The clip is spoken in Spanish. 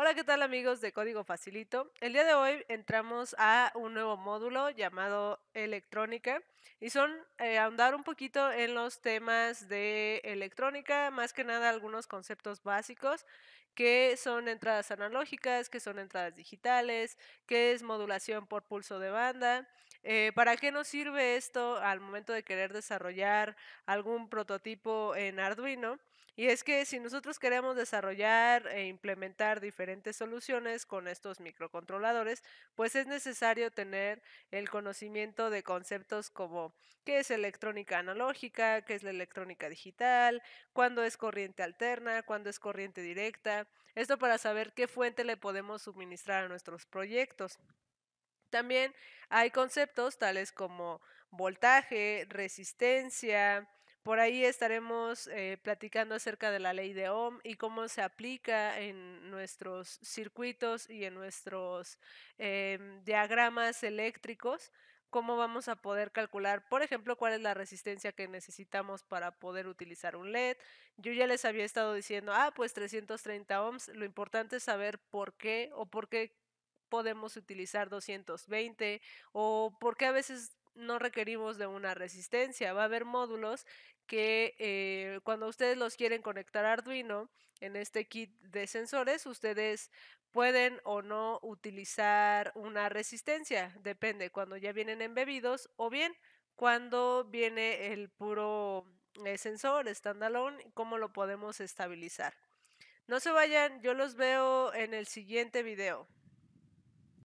Hola, ¿qué tal amigos de Código Facilito? El día de hoy entramos a un nuevo módulo llamado electrónica y son eh, ahondar un poquito en los temas de electrónica, más que nada algunos conceptos básicos que son entradas analógicas, que son entradas digitales, que es modulación por pulso de banda. Eh, ¿Para qué nos sirve esto al momento de querer desarrollar algún prototipo en Arduino? Y es que si nosotros queremos desarrollar e implementar diferentes soluciones con estos microcontroladores, pues es necesario tener el conocimiento de conceptos como qué es electrónica analógica, qué es la electrónica digital, cuándo es corriente alterna, cuándo es corriente directa. Esto para saber qué fuente le podemos suministrar a nuestros proyectos. También hay conceptos tales como voltaje, resistencia, por ahí estaremos eh, platicando acerca de la ley de Ohm y cómo se aplica en nuestros circuitos y en nuestros em, diagramas eléctricos, cómo vamos a poder calcular, por ejemplo, cuál es la resistencia que necesitamos para poder utilizar un LED. Yo ya les había estado diciendo, ah, pues 330 ohms, lo importante es saber por qué o por qué podemos utilizar 220 o por qué a veces no requerimos de una resistencia. Va a haber módulos que eh, cuando ustedes los quieren conectar a Arduino en este kit de sensores, ustedes pueden o no utilizar una resistencia, depende, cuando ya vienen embebidos o bien cuando viene el puro eh, sensor standalone, cómo lo podemos estabilizar. No se vayan, yo los veo en el siguiente video.